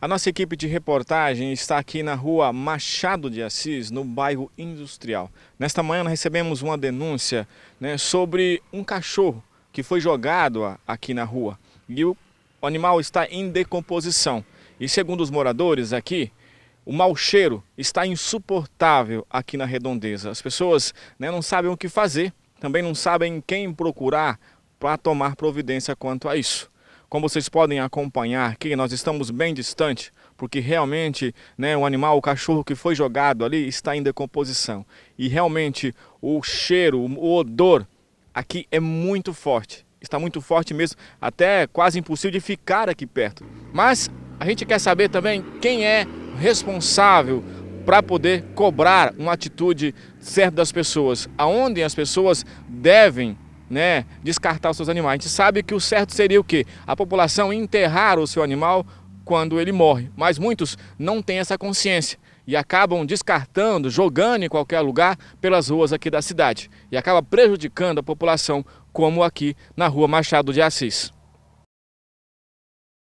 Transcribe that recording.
A nossa equipe de reportagem está aqui na rua Machado de Assis, no bairro Industrial. Nesta manhã nós recebemos uma denúncia né, sobre um cachorro que foi jogado aqui na rua. E o animal está em decomposição. E segundo os moradores aqui, o mau cheiro está insuportável aqui na redondeza. As pessoas né, não sabem o que fazer, também não sabem quem procurar para tomar providência quanto a isso. Como vocês podem acompanhar aqui, nós estamos bem distante, porque realmente né, o animal, o cachorro que foi jogado ali está em decomposição. E realmente o cheiro, o odor aqui é muito forte. Está muito forte mesmo, até quase impossível de ficar aqui perto. Mas a gente quer saber também quem é responsável para poder cobrar uma atitude certa das pessoas, aonde as pessoas devem né, descartar os seus animais. A gente sabe que o certo seria o quê? A população enterrar o seu animal quando ele morre, mas muitos não têm essa consciência e acabam descartando, jogando em qualquer lugar pelas ruas aqui da cidade e acaba prejudicando a população, como aqui na rua Machado de Assis.